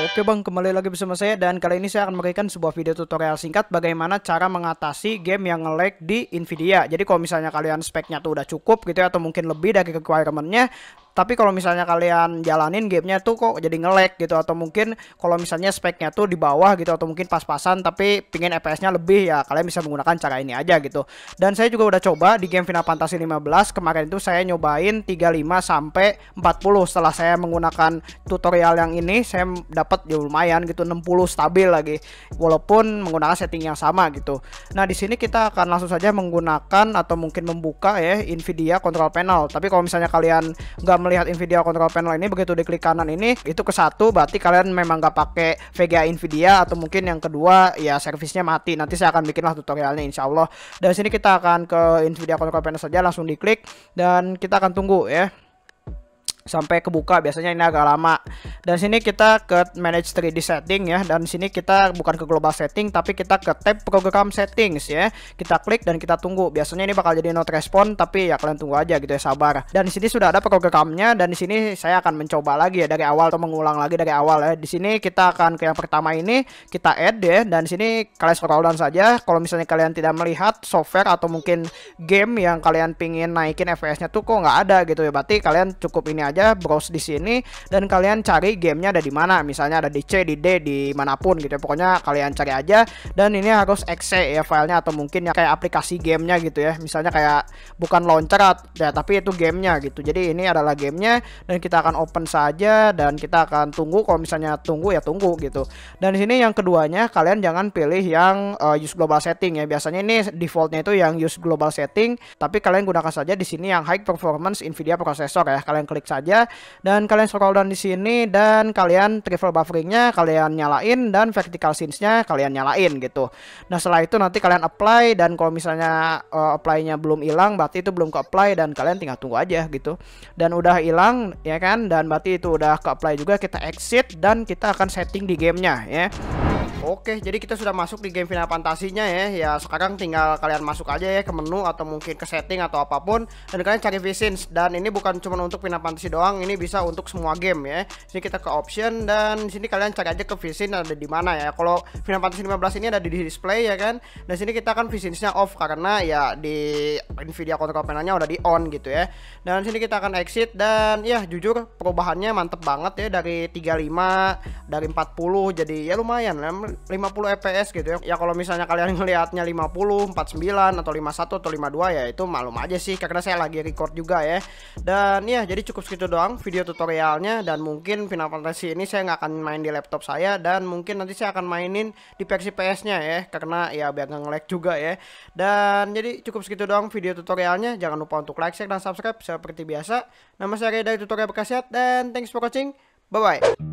Oke bang, kembali lagi bersama saya dan kali ini saya akan memberikan sebuah video tutorial singkat bagaimana cara mengatasi game yang nge-lag di Nvidia. Jadi kalau misalnya kalian speknya tuh udah cukup gitu ya, atau mungkin lebih dari requirementnya, tapi kalau misalnya kalian jalanin gamenya tuh kok jadi ngelek gitu atau mungkin kalau misalnya speknya tuh di bawah gitu atau mungkin pas-pasan tapi pingin FPS-nya lebih ya kalian bisa menggunakan cara ini aja gitu dan saya juga udah coba di game Final Fantasy 15 kemarin itu saya nyobain 35 sampai 40 setelah saya menggunakan tutorial yang ini saya dapat ya lumayan gitu 60 stabil lagi walaupun menggunakan setting yang sama gitu nah di sini kita akan langsung saja menggunakan atau mungkin membuka ya Nvidia control panel tapi kalau misalnya kalian nggak melihat Nvidia control panel ini begitu diklik kanan ini itu ke satu berarti kalian memang nggak pakai VGA Nvidia atau mungkin yang kedua ya servisnya mati nanti saya akan bikinlah tutorialnya insya Allah dari sini kita akan ke Nvidia control panel saja langsung diklik dan kita akan tunggu ya sampai kebuka biasanya ini agak lama dan sini kita ke manage 3D setting ya dan sini kita bukan ke global setting tapi kita ke tab program settings ya kita klik dan kita tunggu biasanya ini bakal jadi not respon tapi ya kalian tunggu aja gitu ya sabar dan di sini sudah ada programnya dan di sini saya akan mencoba lagi ya dari awal atau mengulang lagi dari awal ya di sini kita akan ke yang pertama ini kita add ya dan sini kalian scroll down saja kalau misalnya kalian tidak melihat software atau mungkin game yang kalian pingin naikin FPS-nya tuh kok nggak ada gitu ya berarti kalian cukup ini aja aja browse di sini dan kalian cari gamenya ada di mana misalnya ada di C di D di manapun gitu ya. pokoknya kalian cari aja dan ini harus exe ya filenya atau mungkin ya kayak aplikasi gamenya gitu ya misalnya kayak bukan launcher ya tapi itu gamenya gitu jadi ini adalah gamenya dan kita akan open saja dan kita akan tunggu kalau misalnya tunggu ya tunggu gitu dan di sini yang keduanya kalian jangan pilih yang uh, use global setting ya biasanya ini defaultnya itu yang use global setting tapi kalian gunakan saja di sini yang high performance Nvidia processor ya kalian klik saja aja dan kalian scroll down di sini dan kalian triple bufferingnya kalian nyalain dan vertical scenes kalian nyalain gitu. Nah setelah itu nanti kalian apply dan kalau misalnya uh, apply-nya belum hilang berarti itu belum ke apply dan kalian tinggal tunggu aja gitu. Dan udah hilang ya kan dan berarti itu udah ke apply juga kita exit dan kita akan setting di gamenya ya. Oke, jadi kita sudah masuk di game Final Fantasinya ya. Ya sekarang tinggal kalian masuk aja ya ke menu atau mungkin ke setting atau apapun dan kalian cari visions dan ini bukan cuma untuk Final Fantasy doang, ini bisa untuk semua game ya. Sini kita ke option dan di sini kalian cari aja ke vision ada di mana ya. Kalau Final Fantasy 15 ini ada di display ya kan. Dan sini kita akan visionsnya off karena ya di Nvidia control panelnya udah di on gitu ya. Dan sini kita akan exit dan ya jujur perubahannya mantep banget ya dari 35 dari 40 jadi ya lumayan 50 fps gitu ya ya kalau misalnya kalian ngelihatnya 50 49 atau 51 atau 52 ya itu malum aja sih karena saya lagi record juga ya dan ya jadi cukup segitu doang video tutorialnya dan mungkin Final Fantasy ini saya nggak akan main di laptop saya dan mungkin nanti saya akan mainin di versi PS nya ya karena ya biar nggak nge juga ya dan jadi cukup segitu doang video tutorialnya jangan lupa untuk like, share, dan subscribe seperti biasa nama saya Ray dari Tutorial Bekasiat dan thanks for watching bye bye